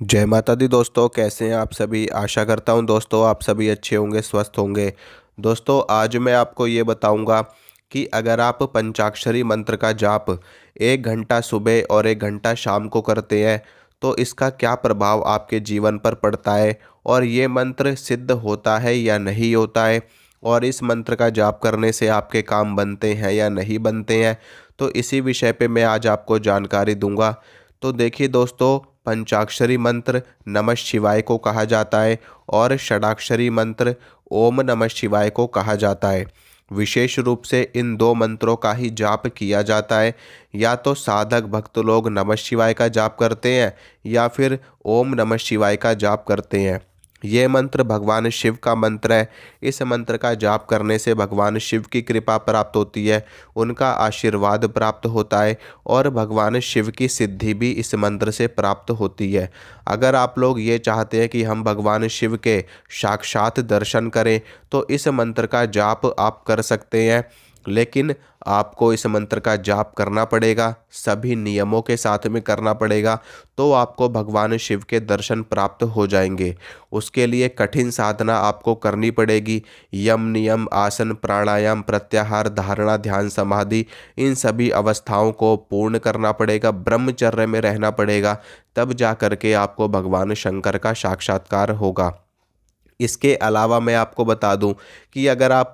जय माता दी दोस्तों कैसे हैं आप सभी आशा करता हूं दोस्तों आप सभी अच्छे होंगे स्वस्थ होंगे दोस्तों आज मैं आपको ये बताऊंगा कि अगर आप पंचाक्षरी मंत्र का जाप एक घंटा सुबह और एक घंटा शाम को करते हैं तो इसका क्या प्रभाव आपके जीवन पर पड़ता है और ये मंत्र सिद्ध होता है या नहीं होता है और इस मंत्र का जाप करने से आपके काम बनते हैं या नहीं बनते हैं तो इसी विषय पर मैं आज आपको जानकारी दूँगा तो देखिए दोस्तों पंचाक्षरी मंत्र नमः शिवाय को कहा जाता है और षडाक्षरी मंत्र ओम नमः शिवाय को कहा जाता है विशेष रूप से इन दो मंत्रों का ही जाप किया जाता है या तो साधक भक्त लोग नमः शिवाय का जाप करते हैं या फिर ओम नमः शिवाय का जाप करते हैं ये मंत्र भगवान शिव का मंत्र है इस मंत्र का जाप करने से भगवान शिव की कृपा प्राप्त होती है उनका आशीर्वाद प्राप्त होता है और भगवान शिव की सिद्धि भी इस मंत्र से प्राप्त होती है अगर आप लोग ये चाहते हैं कि हम भगवान शिव के साक्षात दर्शन करें तो इस मंत्र का जाप आप कर सकते हैं लेकिन आपको इस मंत्र का जाप करना पड़ेगा सभी नियमों के साथ में करना पड़ेगा तो आपको भगवान शिव के दर्शन प्राप्त हो जाएंगे उसके लिए कठिन साधना आपको करनी पड़ेगी यम नियम आसन प्राणायाम प्रत्याहार धारणा ध्यान समाधि इन सभी अवस्थाओं को पूर्ण करना पड़ेगा ब्रह्मचर्य में रहना पड़ेगा तब जा कर के आपको भगवान शंकर का साक्षात्कार होगा इसके अलावा मैं आपको बता दूं कि अगर आप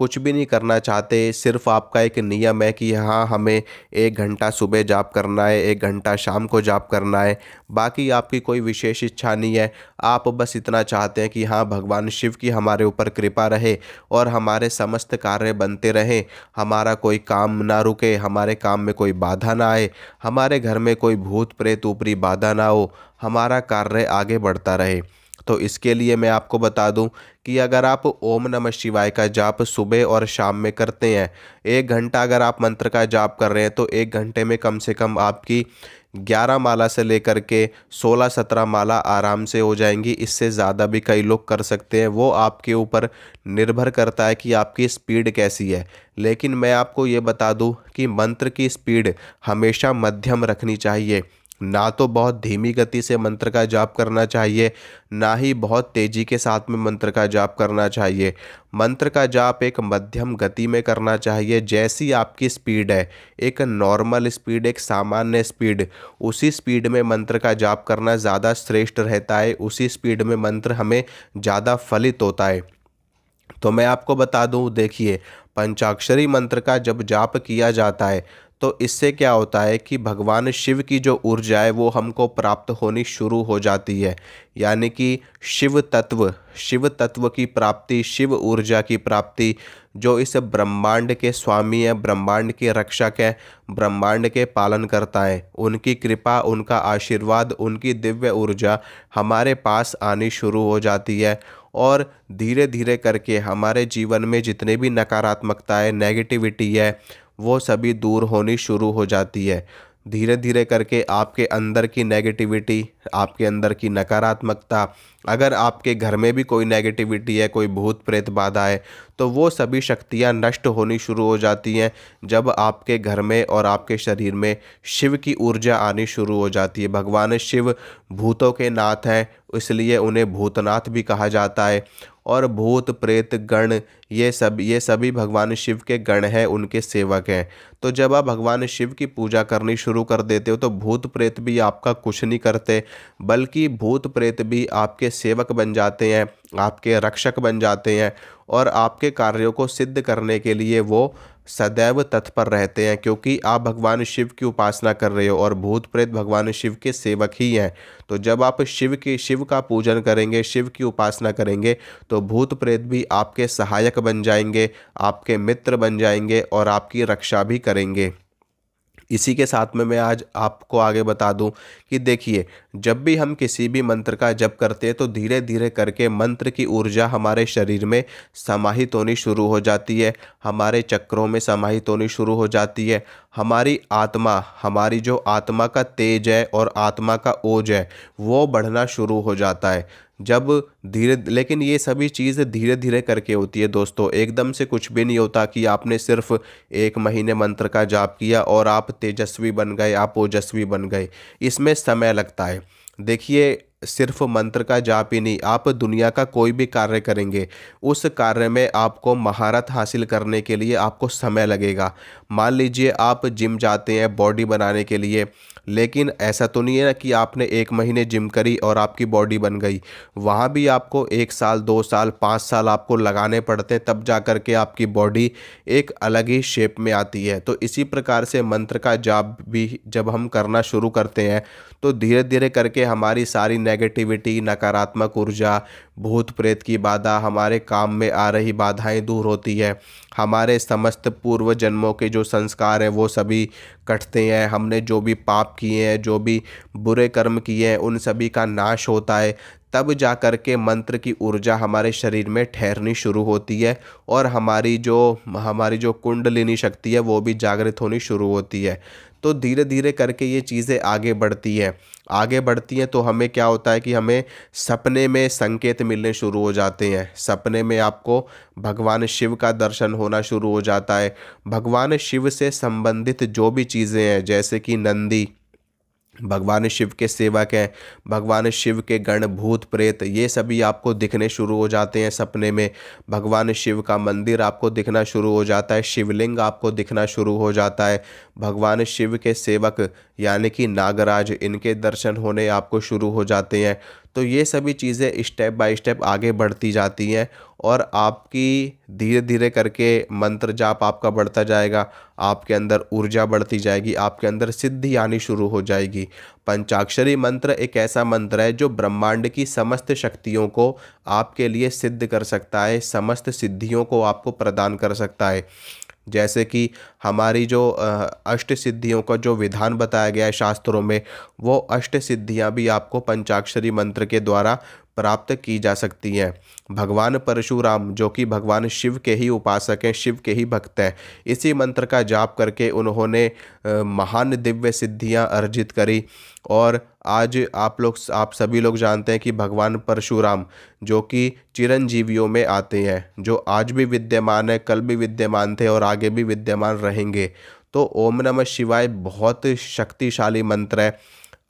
कुछ भी नहीं करना चाहते सिर्फ आपका एक नियम है कि हाँ हमें एक घंटा सुबह जाप करना है एक घंटा शाम को जाप करना है बाकी आपकी कोई विशेष इच्छा नहीं है आप बस इतना चाहते हैं कि हाँ भगवान शिव की हमारे ऊपर कृपा रहे और हमारे समस्त कार्य बनते रहें हमारा कोई काम ना रुके हमारे काम में कोई बाधा ना आए हमारे घर में कोई भूत प्रेत ऊपरी बाधा ना हो हमारा कार्य आगे बढ़ता रहे तो इसके लिए मैं आपको बता दूं कि अगर आप ओम नमः शिवाय का जाप सुबह और शाम में करते हैं एक घंटा अगर आप मंत्र का जाप कर रहे हैं तो एक घंटे में कम से कम आपकी ग्यारह माला से लेकर के सोलह सत्रह माला आराम से हो जाएंगी इससे ज़्यादा भी कई लोग कर सकते हैं वो आपके ऊपर निर्भर करता है कि आपकी स्पीड कैसी है लेकिन मैं आपको ये बता दूं कि मंत्र की स्पीड हमेशा मध्यम रखनी चाहिए ना तो बहुत धीमी गति से मंत्र का जाप करना चाहिए ना ही बहुत तेज़ी के साथ में मंत्र का जाप करना चाहिए मंत्र का जाप एक मध्यम गति में करना चाहिए जैसी आपकी स्पीड है एक नॉर्मल स्पीड एक सामान्य स्पीड उसी स्पीड में मंत्र का जाप करना ज़्यादा श्रेष्ठ रहता है उसी स्पीड में मंत्र हमें ज़्यादा फलित होता है तो मैं आपको बता दूँ देखिए पंचाक्षरी मंत्र का जब जाप किया जाता है तो इससे क्या होता है कि भगवान शिव की जो ऊर्जा है वो हमको प्राप्त होनी शुरू हो जाती है यानी कि शिव तत्व शिव तत्व की प्राप्ति शिव ऊर्जा की प्राप्ति जो इस ब्रह्मांड के स्वामी है ब्रह्मांड के रक्षक है ब्रह्मांड के पालन करता है उनकी कृपा उनका आशीर्वाद उनकी दिव्य ऊर्जा हमारे पास आनी शुरू हो जाती है और धीरे धीरे करके हमारे जीवन में जितने भी नकारात्मकता है नेगेटिविटी है वो सभी दूर होनी शुरू हो जाती है धीरे धीरे करके आपके अंदर की नेगेटिविटी आपके अंदर की नकारात्मकता अगर आपके घर में भी कोई नेगेटिविटी है कोई भूत प्रेत बाधा है तो वो सभी शक्तियाँ नष्ट होनी शुरू हो जाती हैं जब आपके घर में और आपके शरीर में शिव की ऊर्जा आनी शुरू हो जाती है भगवान शिव भूतों के नाथ हैं इसलिए उन्हें भूतनाथ भी कहा जाता है और भूत प्रेत गण ये सब ये सभी भगवान शिव के गण हैं उनके सेवक हैं तो जब आप भगवान शिव की पूजा करनी शुरू कर देते हो तो भूत प्रेत भी आपका कुछ नहीं करते बल्कि भूत प्रेत भी आपके सेवक बन जाते हैं आपके रक्षक बन जाते हैं और आपके कार्यों को सिद्ध करने के लिए वो सदैव तत्पर रहते हैं क्योंकि आप भगवान शिव की उपासना कर रहे हो और भूत प्रेत भगवान शिव के सेवक ही हैं तो जब आप शिव के शिव का पूजन करेंगे शिव की उपासना करेंगे तो भूत प्रेत भी आपके सहायक बन जाएंगे आपके मित्र बन जाएंगे और आपकी रक्षा भी करेंगे इसी के साथ में मैं आज आपको आगे बता दूं कि देखिए जब भी हम किसी भी मंत्र का जप करते हैं तो धीरे धीरे करके मंत्र की ऊर्जा हमारे शरीर में समाहित होनी शुरू हो जाती है हमारे चक्रों में समाहित होनी शुरू हो जाती है हमारी आत्मा हमारी जो आत्मा का तेज है और आत्मा का ओज है वो बढ़ना शुरू हो जाता है जब धीरे लेकिन ये सभी चीज़ धीरे धीरे करके होती है दोस्तों एकदम से कुछ भी नहीं होता कि आपने सिर्फ एक महीने मंत्र का जाप किया और आप तेजस्वी बन गए आप ओजस्वी बन गए इसमें समय लगता है देखिए सिर्फ मंत्र का जाप ही नहीं आप दुनिया का कोई भी कार्य करेंगे उस कार्य में आपको महारत हासिल करने के लिए आपको समय लगेगा मान लीजिए आप जिम जाते हैं बॉडी बनाने के लिए लेकिन ऐसा तो नहीं है ना कि आपने एक महीने जिम करी और आपकी बॉडी बन गई वहाँ भी आपको एक साल दो साल पाँच साल आपको लगाने पड़ते हैं तब जा कर के आपकी बॉडी एक अलग ही शेप में आती है तो इसी प्रकार से मंत्र का जाप भी जब हम करना शुरू करते हैं तो धीरे धीरे करके हमारी सारी नेगेटिविटी नकारात्मक ऊर्जा भूत प्रेत की बाधा हमारे काम में आ रही बाधाएं दूर होती है हमारे समस्त पूर्व जन्मों के जो संस्कार हैं वो सभी कटते हैं हमने जो भी पाप किए हैं जो भी बुरे कर्म किए हैं उन सभी का नाश होता है तब जा कर के मंत्र की ऊर्जा हमारे शरीर में ठहरनी शुरू होती है और हमारी जो हमारी जो कुंडलिनी शक्ति है वो भी जागृत होनी शुरू होती है तो धीरे धीरे करके ये चीज़ें आगे बढ़ती हैं आगे बढ़ती हैं तो हमें क्या होता है कि हमें सपने में संकेत मिलने शुरू हो जाते हैं सपने में आपको भगवान शिव का दर्शन होना शुरू हो जाता है भगवान शिव से संबंधित जो भी चीज़ें हैं जैसे कि नंदी भगवान शिव के सेवक हैं भगवान शिव के गण भूत प्रेत ये सभी आपको दिखने शुरू हो जाते हैं सपने में भगवान शिव का मंदिर आपको दिखना शुरू हो जाता है शिवलिंग आपको दिखना शुरू हो जाता है भगवान शिव के सेवक यानी कि नागराज इनके दर्शन होने आपको शुरू हो जाते हैं तो ये सभी चीज़ें स्टेप बाय स्टेप आगे बढ़ती जाती हैं और आपकी धीरे धीरे करके मंत्र जाप आपका बढ़ता जाएगा आपके अंदर ऊर्जा बढ़ती जाएगी आपके अंदर सिद्धि आनी शुरू हो जाएगी पंचाक्षरी मंत्र एक ऐसा मंत्र है जो ब्रह्मांड की समस्त शक्तियों को आपके लिए सिद्ध कर सकता है समस्त सिद्धियों को आपको प्रदान कर सकता है जैसे कि हमारी जो अष्ट सिद्धियों का जो विधान बताया गया है शास्त्रों में वो अष्ट सिद्धियाँ भी आपको पंचाक्षरी मंत्र के द्वारा प्राप्त की जा सकती हैं भगवान परशुराम जो कि भगवान शिव के ही उपासक हैं शिव के ही भक्त हैं इसी मंत्र का जाप करके उन्होंने महान दिव्य सिद्धियां अर्जित करी और आज आप लोग आप सभी लोग जानते हैं कि भगवान परशुराम जो कि चिरंजीवियों में आते हैं जो आज भी विद्यमान है कल भी विद्यमान थे और आगे भी विद्यमान रहेंगे तो ओम नमः शिवाय बहुत शक्तिशाली मंत्र है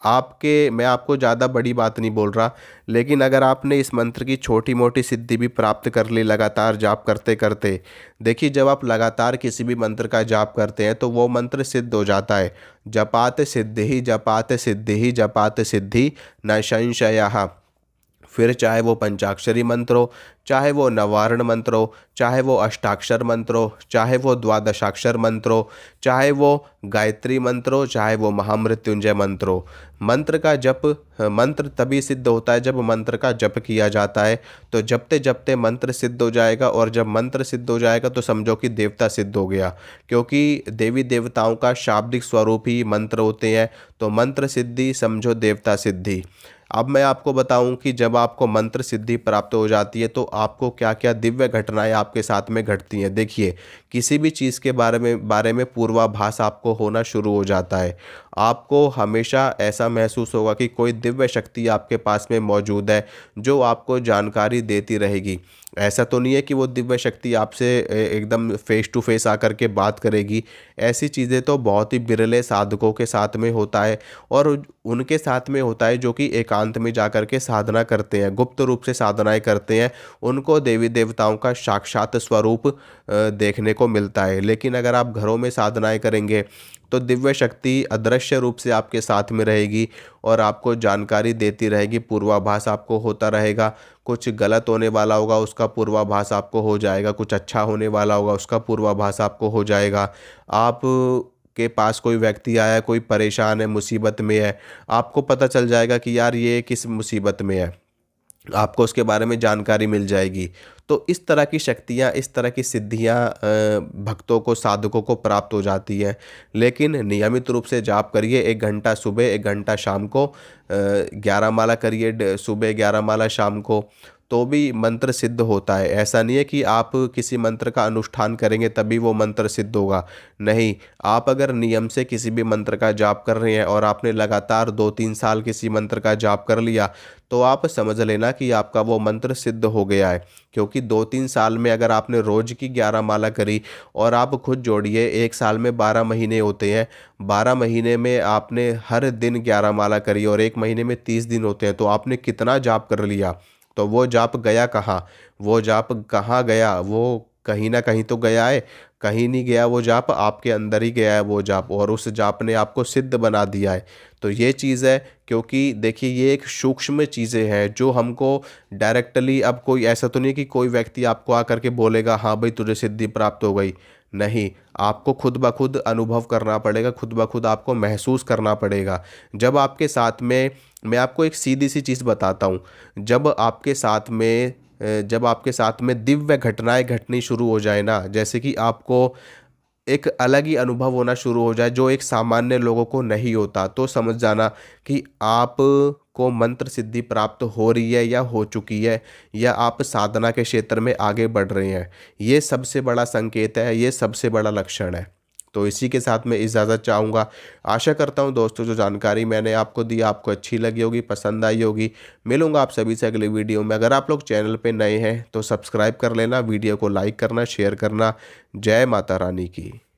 आपके मैं आपको ज़्यादा बड़ी बात नहीं बोल रहा लेकिन अगर आपने इस मंत्र की छोटी मोटी सिद्धि भी प्राप्त कर ली लगातार जाप करते करते देखिए जब आप लगातार किसी भी मंत्र का जाप करते हैं तो वो मंत्र सिद्ध हो जाता है जपात सिद्धि जपात सिद्धि जपात सिद्धि न संशया फिर चाहे वो पंचाक्षरी मंत्र हो चाहे वो नवारण मंत्र हो चाहे वो अष्टाक्षर मंत्र हो चाहे वो द्वादशाक्षर मंत्र हो चाहे वो गायत्री मंत्र हो चाहे वो महामृत्युंजय मंत्र हो मंत्र का जप मंत्र तभी सिद्ध होता है जब मंत्र का जप किया जाता है तो जपते जपते मंत्र सिद्ध हो जाएगा और जब मंत्र सिद्ध हो जाएगा तो समझो कि देवता सिद्ध हो गया क्योंकि देवी देवताओं का शाब्दिक स्वरूप ही मंत्र होते हैं तो मंत्र सिद्धि समझो देवता सिद्धि अब मैं आपको बताऊं कि जब आपको मंत्र सिद्धि प्राप्त हो जाती है तो आपको क्या क्या दिव्य घटनाएं आपके साथ में घटती हैं देखिए किसी भी चीज़ के बारे में बारे में पूर्वाभास आपको होना शुरू हो जाता है आपको हमेशा ऐसा महसूस होगा कि कोई दिव्य शक्ति आपके पास में मौजूद है जो आपको जानकारी देती रहेगी ऐसा तो नहीं है कि वो दिव्य शक्ति आपसे एकदम फेस टू फेस आकर के बात करेगी ऐसी चीज़ें तो बहुत ही बिरले साधकों के साथ में होता है और उनके साथ में होता है जो कि एकांत में जा कर के साधना करते हैं गुप्त रूप से साधनाएं करते हैं उनको देवी देवताओं का साक्षात स्वरूप देखने को मिलता है लेकिन अगर आप घरों में साधनाएं करेंगे तो दिव्य शक्ति अदृश्य रूप से आपके साथ में रहेगी और आपको जानकारी देती रहेगी पूर्वाभास आपको होता रहेगा कुछ गलत होने वाला होगा उसका पूर्वाभास आपको हो जाएगा कुछ अच्छा होने वाला होगा उसका पूर्वाभास आपको हो जाएगा आप के पास कोई व्यक्ति आया कोई परेशान है मुसीबत में है आपको पता चल जाएगा कि यार ये किस मुसीबत में है आपको उसके बारे में जानकारी मिल जाएगी तो इस तरह की शक्तियाँ इस तरह की सिद्धियाँ भक्तों को साधकों को प्राप्त हो जाती हैं लेकिन नियमित रूप से जाप करिए एक घंटा सुबह एक घंटा शाम को ग्यारह माला करिए सुबह ग्यारह माला शाम को तो भी मंत्र सिद्ध होता है ऐसा नहीं है कि आप किसी मंत्र का अनुष्ठान करेंगे तभी वो मंत्र सिद्ध होगा नहीं आप अगर नियम से किसी भी मंत्र का जाप कर रहे हैं और आपने लगातार दो तीन साल किसी मंत्र का जाप कर लिया तो आप समझ लेना कि आपका वो मंत्र सिद्ध हो गया है क्योंकि दो तीन साल में अगर आपने रोज़ की ग्यारह माला करी और आप खुद जोड़िए एक साल में बारह महीने होते हैं बारह महीने में आपने हर दिन ग्यारह माला करी और एक महीने में तीस दिन होते हैं तो आपने कितना जाप कर लिया तो वो जाप गया कहाँ वो जाप कहाँ गया वो कहीं ना कहीं तो गया है कहीं नहीं गया वो जाप आपके अंदर ही गया है वो जाप और उस जाप ने आपको सिद्ध बना दिया है तो ये चीज़ है क्योंकि देखिए ये एक सूक्ष्म चीज़ें हैं जो हमको डायरेक्टली अब कोई ऐसा तो नहीं कि कोई व्यक्ति आपको आकर के बोलेगा हाँ भाई तुझे सिद्धि प्राप्त हो गई नहीं आपको खुद ब खुद अनुभव करना पड़ेगा खुद ब खुद आपको महसूस करना पड़ेगा जब आपके साथ में मैं आपको एक सीधी सी चीज़ बताता हूँ जब आपके साथ में जब आपके साथ में दिव्य घटनाएं घटनी शुरू हो जाए ना जैसे कि आपको एक अलग ही अनुभव होना शुरू हो जाए जो एक सामान्य लोगों को नहीं होता तो समझ जाना कि आप को मंत्र सिद्धि प्राप्त हो रही है या हो चुकी है या आप साधना के क्षेत्र में आगे बढ़ रहे हैं ये सबसे बड़ा संकेत है ये सबसे बड़ा लक्षण है तो इसी के साथ मैं इजाज़त चाहूँगा आशा करता हूँ दोस्तों जो जानकारी मैंने आपको दी आपको अच्छी लगी होगी पसंद आई होगी मिलूंगा आप सभी से अगले वीडियो में अगर आप लोग चैनल पे नए हैं तो सब्सक्राइब कर लेना वीडियो को लाइक करना शेयर करना जय माता रानी की